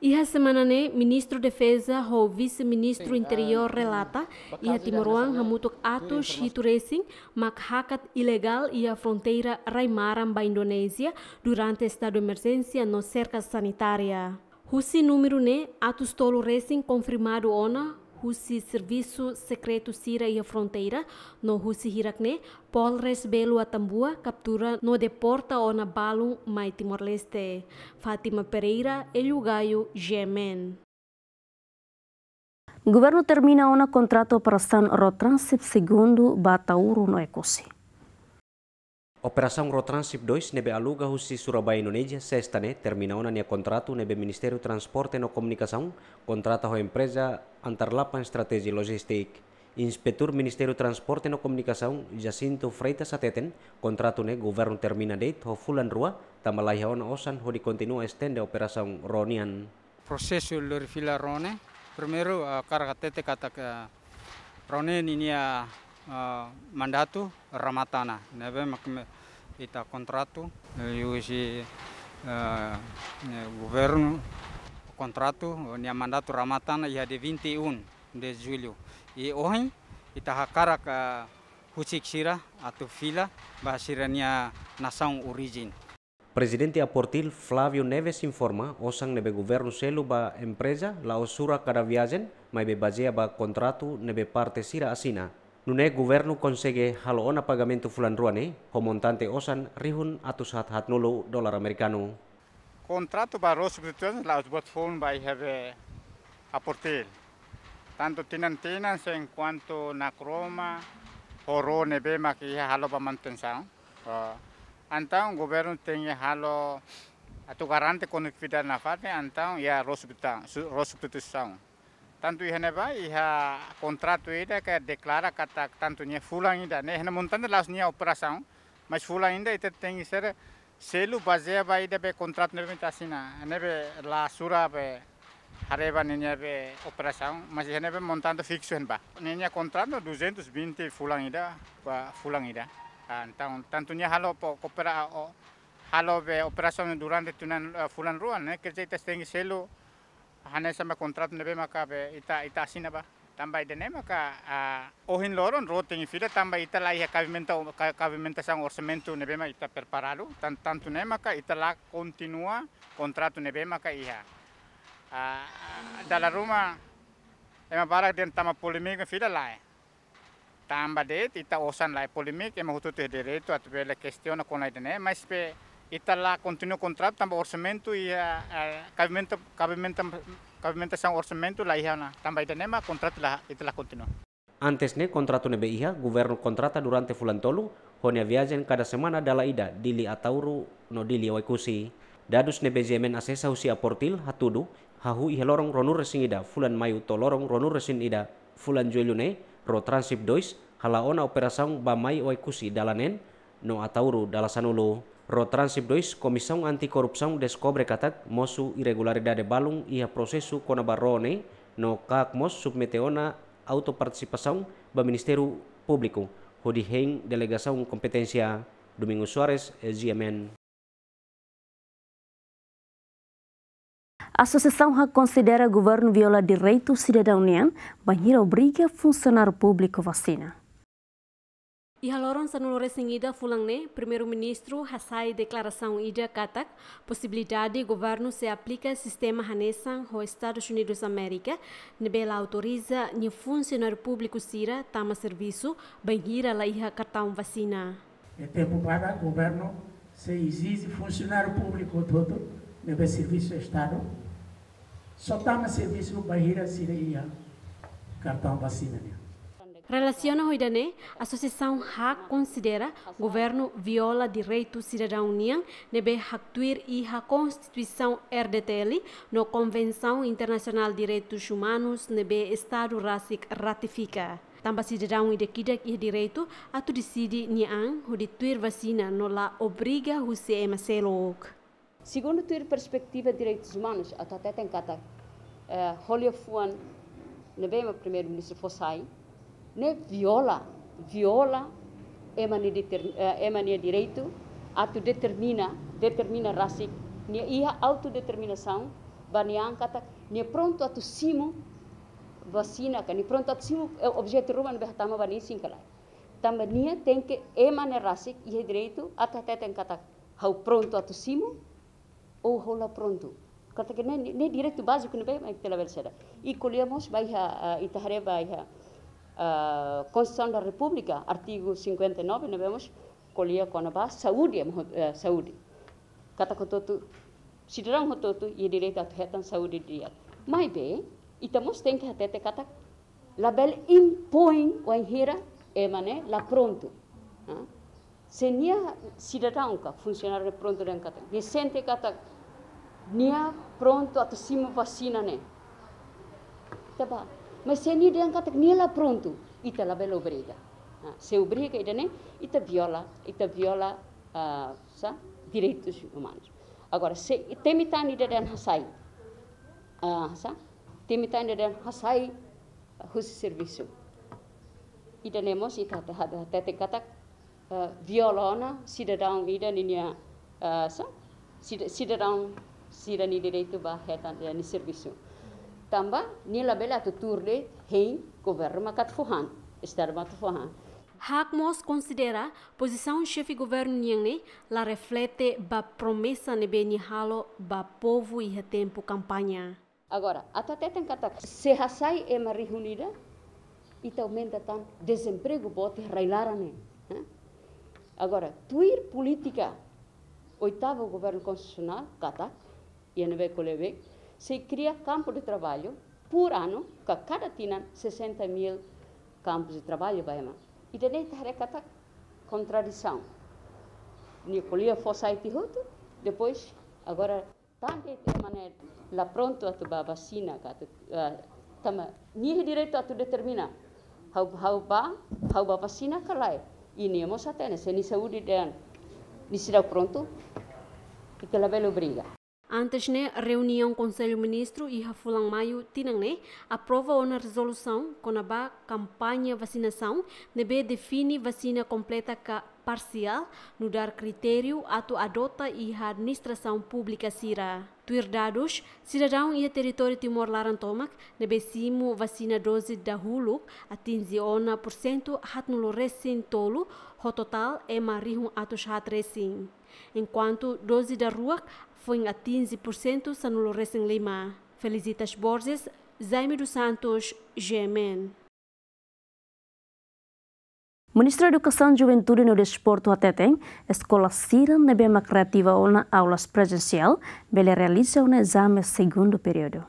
E a semana né, ministro defesa ou vice-ministro interior relata e a Timoruan hamutok ato shituresing makhakat ilegal e a fronteira Raimaran ba Indonésia durante estado de emergência no cerca sanitária. Husi número né, atos tolo racing confirmado ona husi serviço secreto sira e a fronteira, no husi hirakne, polres belo atambua captura no deporta o na balum mai Timor-Leste. Fátima Pereira, Eliugaio, Gemen. Governo termina o contrato para operação Rotransit segundo Batauro no Ecosi. Operação Rotransip dois nebe aluga husi Surabaya, Indonesia, sestane terminaunan ya kontratu nebe ministeru Transporte no Komunikasaun kontrata ho empresa Antarlapan strategi Logistik. inspektur ministeru Transporte no Komunikasaun Jacinto Freitas Ateten, kontratu ne governo termina date ho fulan rua, tamalai ho osan ho kontinua estende operação Ronian. Processo lorifila Rone, primero a tete katak Rone Eh, mandatu ramatana. neve makme ita kontratu yusi eh, si eh, governo oh, ne mandatu ramatana ia de 21 de julio i ohin ita hakara ka husik sira atau fila bahasirania nasang origin. Presidente Aportil Flavio Neves informa osang nebe governo selu ba empresa la osura kada viagen mai be bajea ba kontratu nebe parte sira asina Nune governo consegue halo ona pagamento fulan ruane, ho montante osan rihun atau saat hat nulu dolar americano. Contrato baru los substitutos buat fun by have a Tanto tinan tinan en cuanto na croma oro nebe ma ya halo pa oh, Antang Uh, governo tenge ya halo atu garante conectividade na fate ya los substitutos, tanto ihene ba iha kontratu ida ka deklara kata tantu nya fulang ida ne hene muntan de lasnya operasang mas fulang ida ite tengi ser selu bazea ba ida be kontrat ne minta sina ne be la sura be hare ba ne be operasang mas hene be montan de fixo hen ba ne nya 220 fulang ida ba fulang ida tantu nya halo po kopera o halo be operasang durante tunan eh, fulan ruan ne kerja ite tengi selu hanya sama kontrat nebe maka be ita ita asina ba tamba nema maka ohin loron roting fira tambah ita lai kavimenta kavimenta sang orsamento nebe ma ita perparado tan tantu ne ka ita la continua contrato nebe maka iha Dalam ruma ema barak den tama polemik fira lai tamba deh ita osan lai polemik ema hututu dere itu atau bela questiona con idene mas pe la continuo contrato tambah orcemento y e, cabimento eh, eh, cabimento cabimento cabimentação orçamento lá ia na tambah itanema contrato está la continuo Antes ne contrato ne iha, gobierno contrata durante fulan tolu, honia viajen cada semana dala ida, dili atauru no dili waikusi. Dadus ne bejemen asesa usia portil hatudu, hahu iha lorong ronur resing ida, fulan mayu to lorong ronur resin ida, fulan juelune, ro transip dois, halaona operasang bamai waikusi dalanen, no atauru dalasanulu. Rotransip 2, Comissão Anticorrupção descobre catat moço irregularidade balum e processo conabarrone no CACMOS submeteu na autoparticipação do Ministério Público, Rodiheng Delegação Competência Domingos Soares, GMN. A Associação RAC considera o governo viola direito cidadão banheiro obriga funcionário público vacina. E haloron sanulore singida fulangne, primeiro-ministro Hassai declaração ida katak, possibilidade governo se aplica sistema hanesan ho Estados Unidos América, nebela autoriza ni funcionário público sira tama serviço, banhira la iha cartão vacina. É tempo para o governo se exige funcionário público todo, nebe serviço Estado, só tama serviço banhira sira iha cartão vacina. Né? Relaciona Roidané, a Associação RA considera governo viola direito cidadão União, nebe actuir e a Constituição RDTL, no Convenção Internacional de Direitos Humanos, o Estado Rasik ratifica. Tambah cidadão e dekidak e direito a tu decide o hudi tuir vacina no la obriga husi emaselok. Segundo tuir perspectiva de direitos humanos, a tu até tem kata, uh, eh, Holyofuan, nebe meu primeiro-ministro Fossai, né, viola, viola é mania direito, ato determina, determina rasik, nia a autodeterminação, baniang kata, nia pronto atu simo, vacina, que nia pronto atu simo, eh, objeto ruman behatama bani singkalai. lá nia tem que emani e é direito, atu até tem que hau pronto atu simo, ou rola pronto. Kata que nem, nem direito básico, não é mais que ela vai ser. E colhemos, vai, uh, eh, itaré, vai, uh, ah, Constituição da República, artigo 59, nós vemos, colia com a base, saúde, uh, saúde. Cada cototo, cidadão cototo, e direito a retan saúde dia. Mas bem, estamos tem que até ter cada label impõe o enhira, é mané, lá pronto. Uh. Se nia cidadão ka funcionário é pronto dentro kata, ni sente kata nia pronto tu simu vacina né? Tá bom. ma se ni diankatek nila pronto ita la bela obrega ah, se obrega idane ita viola ita viola uh, sa direitos humanos agora se temitani dadan hasai ah uh, sa temitani dadan hasai ah, husi serviço idane mos ita hada tete katak uh, ah, violona cidadão idane nia uh, sa cidadão cidadão direito ba hetan ni serviço Tamba ni labela tu turle hein governo makat fuhan, estar mat fuhan. Hakmos considera posição chefe governo nhengne la reflete ba promessa de Benihalo halo ba povo e tempo campanha. Agora, até tem katak se hasai é uma reunida e aumenta tan desemprego bote railarane. Agora, tuir política oitavo governo constitucional katak e nebe kolebek se cria campo de trabalho por ano, que cada tina 60 mil campos de trabalho vai lá. E daí tarekata contradição. Nicolia Fossaiti Hutu, depois, agora, tante de maneira, lá pronto a tua vacina, tama, nem direito a tu determinar. Hau, hau ba, hau ba vacina kalai. Ini mo sa tena, se ni saúde dan, ni se pronto, e que ela vai briga. Antes né reunião Conselho Ministro e Rafulan Maio tinham né aprova uma resolução com a campanha vacinação nebe define vacina completa parcial no dar critério ato adota e a administração pública sira. Tuir dados, cidadão e território Timor Larantomac nebe simo vacina dose da hulu atinge ona por cento hat nulo recém tolo, o total é marihum atos hat recém. Enquanto dose da rua foi a 15% no Lourenço Lima. Felicitas Borges, Jaime dos Santos, GMN. Ministro da Educação, Juventude e Desporto até tem, escola Cira Nebema Criativa ou na aulas presencial, bela realiza um exame segundo período.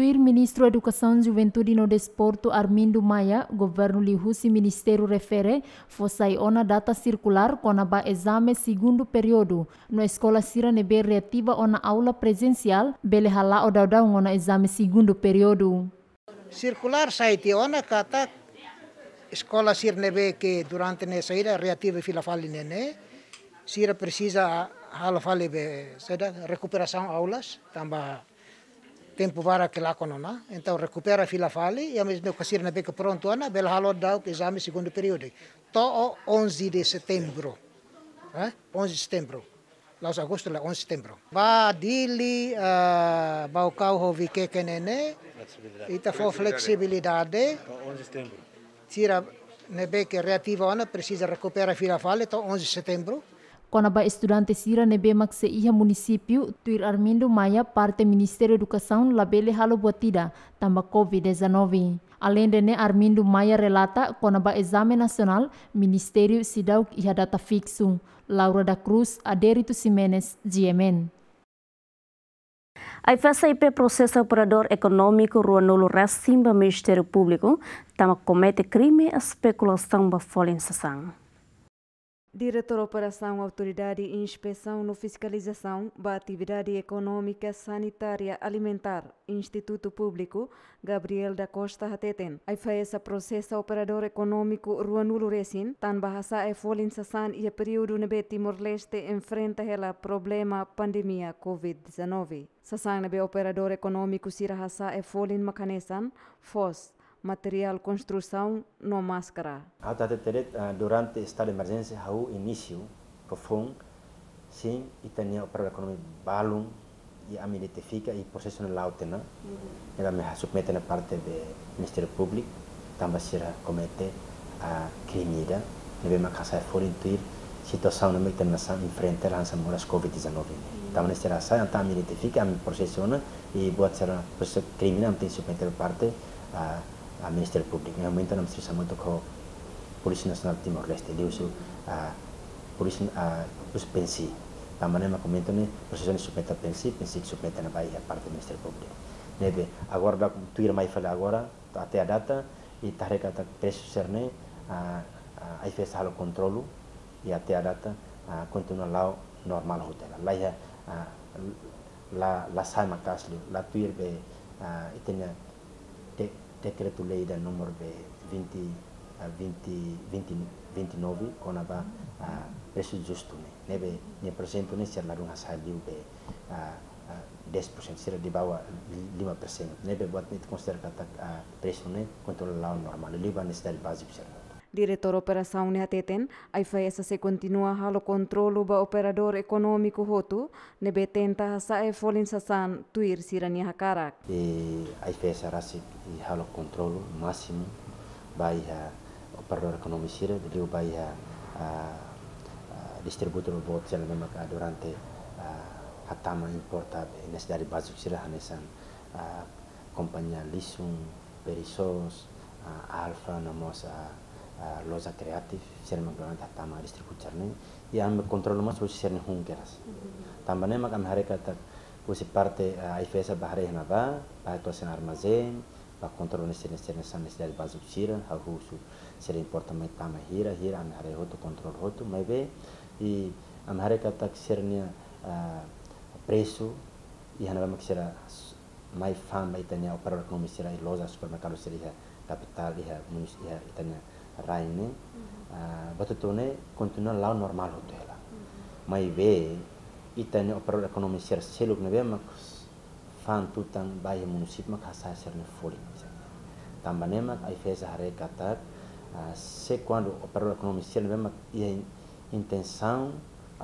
Tui ministro Educação, Juventude e Desporto Armindo Maia, governo Lihusi Ministério refere, foi ona data circular com ba exame segundo período. No escola Sira Nebe reativa ona aula presencial, belehala odaudau ona exame segundo período. Circular saiti ona kata escola Sira Nebe que durante nessa ira reativa fila fali nene, Sira precisa hala fali be, recuperação aulas, tamba tempo vara que lá conona, então recupera a fila fale e a mesma ocasião na beca pronto ana, bel halod dá o exame segundo período. To 11 de setembro. Eh? 11 de setembro. os agosto lá 11 de setembro. Ba dili uh, eh, ba o cau hovi que kenene. Ita fo flexibilidade. 11 de setembro. Tira beca reativa ana precisa recuperar a fila fale to 11 de setembro. Kona ba estudantes ira nebe mak se ia tuir Armindo maya parte ministerio edukasaun labele halo buatida tamba COVID-19. Alende ne Armindo Maya relata kona ba exame nasional, ministerio Sidauk iha data fixu. Laura da Cruz, Aderito Simenes, GMN. A IP processa operador econômico Ruanulo Racimba Ministério Público, tama comete crime a especulação da folha em sessão. Diretor Operação Autoridade e Inspeção no Fiscalização da Atividade Econômica Sanitária Alimentar Instituto Público Gabriel da Costa Hateten. A FAESA processa operador econômico Ruanulo Resin, tan bahasa e é folin sasan e é período nebe Timor-Leste enfrenta ela problema pandemia COVID-19. Sasan nebe é operador econômico sirahasa e folin makanesan, FOS, material construção no máscara. Durante o uh, durante estado de emergência o início profundo sim e tinha para a economia balum e a identifica e processo na lautena. Ela me submete na parte do Ministério Público, também será comete a crimida, neve makasai forintuir situação na internação enfrente a lança moras COVID-19. Também será sai anta me a me processiona e ser será processo criminal tem submete parte a al Ministerio Público. În momentul în care am cu Poliția Timor-Leste, de usul a Poliția a us pensii. La manera como entonces procesiones submeten a pensii, pensii submeten a Bahia, parte do Ministerio Público. agora tuir mai fa agora, até a data, e tareka ta preço cerne a a fez halo controlo e até a data a continua lá normal hotel. Lá a, la la sai macaslo, la tuir be a e itenya décretul lei de număr de 20, 20, 20, 29 konaba preço justo ne nebe ne percento ne ser larung hasaliu be 10% sira di bawah 5% nebe buat ni consider kata preço ne control lawan normal liban dari bazip sira Diretor Operação Neateten, ai faesa se continua halo controlo ba operador ekonomiku hotu, nebe tenta hasa e folin sasan tuir sirani hakarak. E ai faesa rasik i halo controlo máximo ba iha operador econômico sira, beliau ba iha distributor bot sel memak durante hatama importa nes dari bazuk sira hanesan kompanya lisung perisos alfa namos loza kreatif, sir ma glona tata ma ristri kucharni, ia ma kontrol ma sosi hunkeras. Tamba ne ma kam tak, kata, usi parte ai fesa ba hare hena ba, ba hato sen armazen, ba kontrol ni sir ni sir ni bazuk sir, ha husu sir ma tama hira, hira ma hare hoto kontrol hoto ma ibe, i am hare tak sir ni presu, i hana ba ma kisira mai fan ba itania operal kumi sir ai loza supermercado sir ia kapital ia munis ia itania raine ने बतौतों ने continue normal normal mhm. mai है mai ne itani ekonomi ekonomisir seluk nebe mak fan tutan bayi munusip mak hasa ser ne tamba ne mak ai feza hare katak ah, se ekonomi operador ne nebe mak ia intenção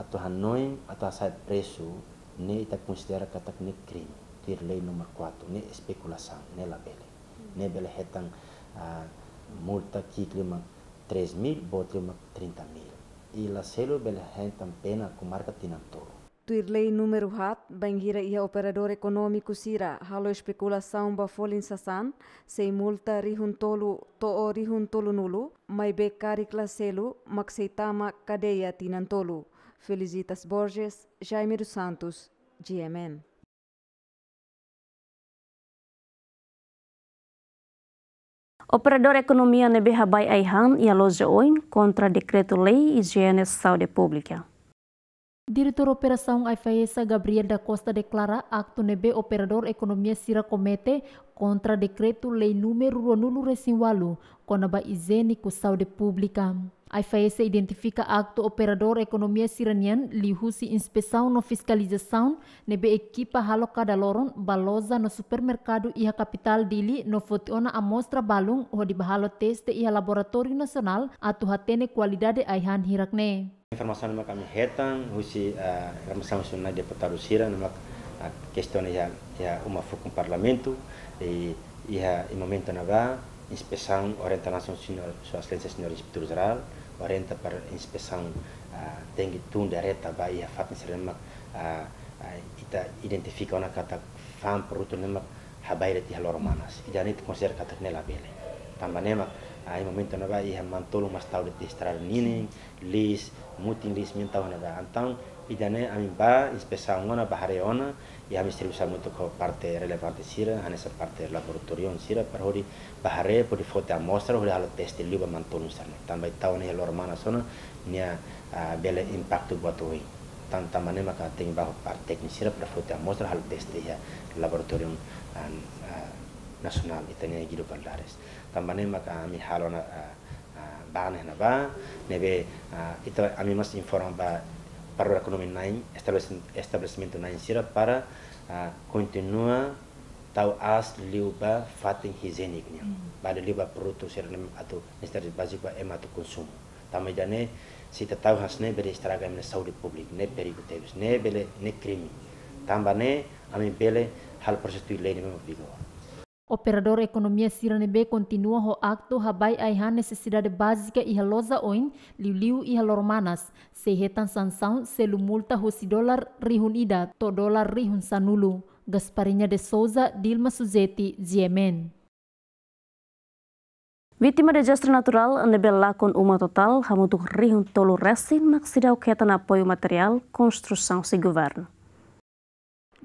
atau hanoi atau sai presu ne ita considera katak ne krim. tir lei nomor 4 ne especulação ne labele mhm. ne bele hetang ah, multa kiklima 3.000 botlima mil. E la selo bel rentam pena com marca tinantoro. Tuirlei número hat, bangira ia operador econômico sira, halo especulação ba folin sasan, sei multa rihuntolu to o rihuntolu nulu, mai be cari claselu, maxeitama cadeia tinantolu. Felicitas Borges, Jaime dos Santos, GMN. Operador Economia NBH by Aihan e a OIN contra decreto-lei higiene saúde pública. Diretor Operação AFESA Gabriel da Costa declara acto nebe operador economia sira comete contra decreto-lei número 2 recinwalo, conaba higiene saúde pública. AIFAE se identifica acto operador economia siranian li husi inspeção no fiscalização nebe equipa halo cada loron baloza no supermercado iha capital dili no fotiona amostra balung ho di bahalo teste iha laboratório nasional atu hatene ai han hirakne. Informasi nama kami hetang husi uh, informação sunna de siran nama eh, kestone iha, iha uma foco parlamento e iha momento na ba inspeção Orienta Nação Senhor, Sua Excelência Senhor Inspetor Geral, Orienta para inspeção uh, ah, tem tun dereta vai a fat seremak uh, ah, ita ah, e identifica kata fan perutu nemak habaire ti halor manas idani e ti konser kata nela bele nema ai momento na vai mantolo mas tau de te estrar nini lis mutin lis mentau na antang իտανε ամինպա y a բահարեոնա իհամ իստրիբուսամուտո քո parte relevante sira en esa parte del laboratorio en sira para hoy bahare por foto a mostra este a halo test el luba mantonu sana tambay tawne el hermana ni a bele impacto botoi tan tamane maka ting bajo parte técnica para foto a mostra halo test ya laboratorio nacional itania giro paldares tamane maka mi halona bana na ba nebe ita ami mas informa ba para o ekonomi estabelecimento na insira para uh, continua tau as liuba fatin higienik nya pada liuba produk sirnem atau nestari basic ba ematu konsumo tamai jane si tetau ne bele istraga mne saudi publik ne perigo tebis ne bele ne krimi ne ami bele hal proses tu lei ne bigo Operador Economia Siranebe continua o acto habai aihan necessidade básica e loza oin liu-liu e lormanas. Se retan sanção, selu multa hosi dólar rihun ida, to dólar rihun sanulu. Gasparinha de Souza, Dilma Suzeti, Ziemen. Vítima de desastre natural, anebela com uma total, hamutuk rihun tolo resin, maxidau ketan apoio material, construção se governo.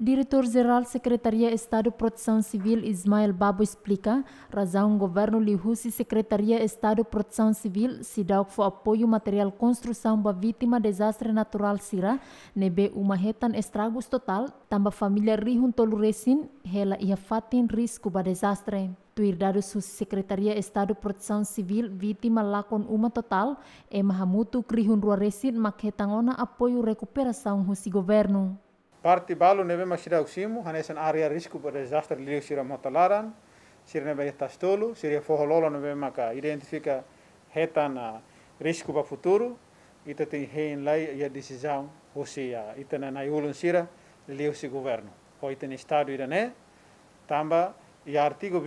Diretor-Geral Secretaria Estado Proteção Civil Ismael Babo explica razão governo Lihusi Secretaria Estado Proteção Civil se dá o apoio material construção para vítima desastre natural sira nebe uma retan estragos total tamba família rihun toluresin hela ia fatin risco ba desastre. Tuirdado sus Secretaria Estado Proteção Civil vítima lakon uma total e mahamutu krihun ruaresin mak hetangona apoio recuperação husi governo. Πάρτι την πάλι, ναι, μα σειρά ουσίμου, αν έσαν άρια ρίσκου που δεν λίγο σειρά μοταλάραν, σειρά να τα στόλου, σειρά φοχολόλο, ναι, μα κα. Ιδεντιφίκα, έταν ρίσκο που φουτούρου, είτε την χέιν λέει τη ουσία, είτε να ιούλουν σειρά, λίγο σε κουβέρνου. Ο είτε είναι στάδιο, είτε ναι, τάμπα, η αρτίκο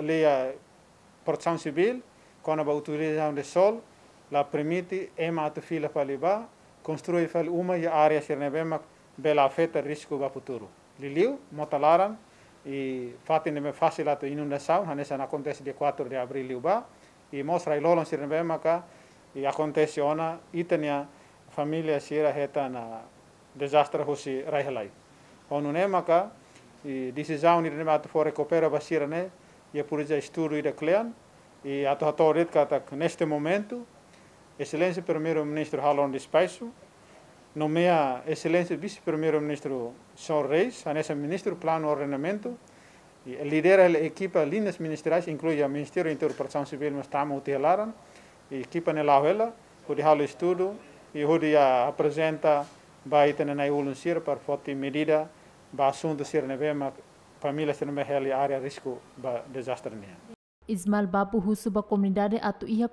λέει η πορτσάν σιμπίλ, κόνα πα ουτουρίζαν σόλ, λα του construir uma área Chernebema bela feta risco para futuro. Liliu, Motalaran, e fatin fácil a inundação, nessa acontece de 4 de abril, e mostra e lolon Chernebema cá, e acontece ona, itenia família sira heta na desastre hosi raihalai. Onu nema cá, e decisão ni nema ato for recupera basira né, e por isso estudo e ato e ka tua neste momento, Excelência Primeiro-Ministro Halon Despacho, nomeia Excelência Vice-Primeiro-Ministro São Reis, anessa Ministro Plano Ordenamento, e lidera a equipa linhas ministeriais, inclui o Ministério da Interpretação Civil, mas estamos utelaram, e a equipa na Lauela, onde há o estudo, e onde apresenta, vai ter na Sir para forte medida, para assunto ser na família ser na área de risco de desastre. Ismael Bapu husuba komunidade atu iha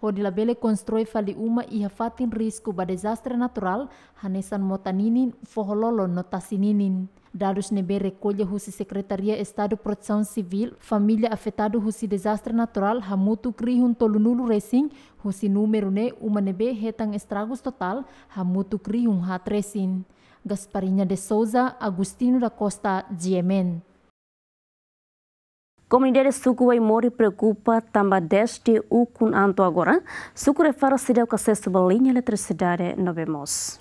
ho di labele konstrui fali uma iha fatin risku ba desastre natural hanesan motaninin fohololo notasininin. Darus nebe recolha husi Sekretaria Estado Proteção Civil, família afetado husi desastre natural hamutu krihun tolunulu resing husi número ne uma nebe hetang estragos total hamutu krihun hatresin. Gasparinha de Souza, Agustino da Costa, Diemen. Comunidade Сукува и Мори прекупа tambadez de ucun anto agora. Suku refara se deu acesso à linha eletricidade no bemos.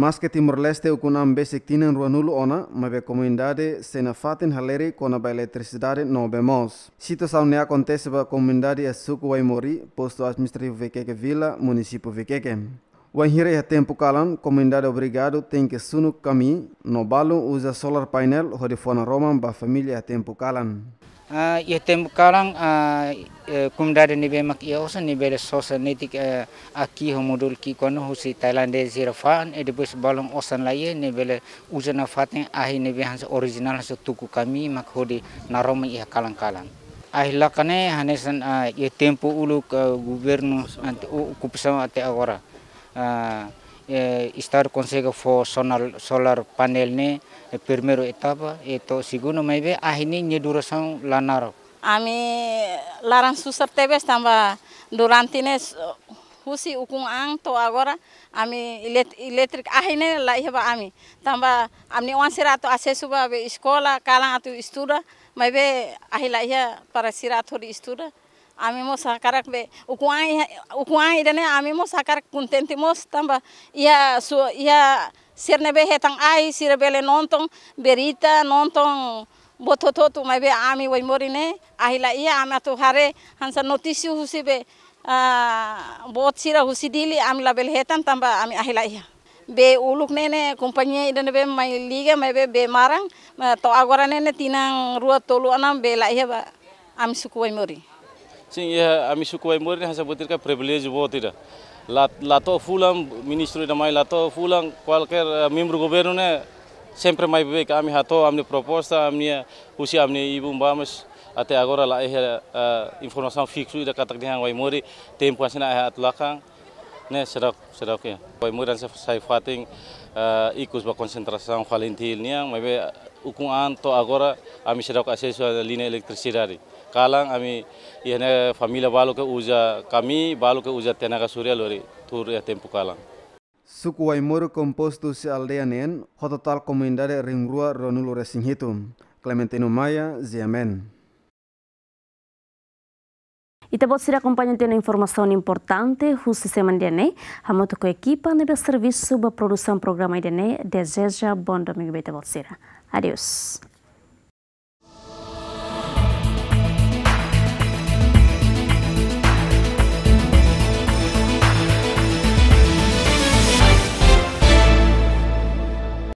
Mas que Timor-Leste o kunam besectinen ruanulo бе mas a comunidade se na fatin haleri com a eletricidade no bemos. Situação ne acontece para a comunidade a suku vai mori, posto administrativo Vekeke Vila, município Wahire tempo kalan komendado obrigado tem que sunu kami no balu usa solar panel fona roman ba familia tempo kalan. Uh, ia e tempo kalan uh, uh, nibe mak ia e osa nibe sosa netik uh, eh, aki homodul ki kono husi tailandese fan e depois balong osan laie nibe usa na fatin ahi nibe hans original hans tuku kami mak hodi na roman ia kalan kalan. Ahilakane hanesan uh, ah, ia e tempo uluk uh, eh, gubernur ante okupasama ate agora. Estado Consejo for Solar, solar Panel ne primero etapa eto segundo maibe ahini nye duração lanar. Ami laran susar tebes tambah durante ne husi ukung ang to agora ami elektrik ahine la ihba ami tamba amni wan sirato ase ba be escola kala atu estuda maibe ahila ia para sirato di istura আমি মো সাকার উকুয়াই রে আমি মো সাকার কুন্তেন মস্তা ইয়া ইয়া সের নেবে হেতাং আই সির বেলে নন্তং বেরিতা নন্তং বথথ তুমাইবে আমি ওই মরিনে আহিলা ইয়া আমি তো হারে হানসা নতিসু বে বত সির হুসি দিলি আমি বেলে হেতান তাম্বা আমি আহিলা ইয়া বে উলুক নে কোম্পানি বে মাই লিগে মাইবে বে মারাং তো আগরা নে তিনাং রুয়া তোলু আনাম বে লাইহেবা আমি সুকুয়াই মরি Cing ya ami suku ay mori hasa butir ka privilege bo tira. Lato fulang ministro da mai lato fulam qualquer eh, mimbru governo ne sempre mai bebe kami hato amne proposta amne eh, usia, amne ibu mbamas até agora lá é eh, informasi fixa da catak de hangai mori tempo assim na at lakang né será será que vai mori se sai fatin ikus ba concentração be ukun anto agora ami serak que acesso à elektrisirari kalang ami ihne famila balu ke uja kami balu ke uja tenaga surya lori tur ya tempu kalang suku waimuru kompostu se aldea nen hototal komendare ringrua ronulu resinghitum Clementino Maya, Ziamen. Ita te você acompanha tendo informação importante, husi Semana de Enem, a moto com servisu ba produsan serviço sobre a produção do programa de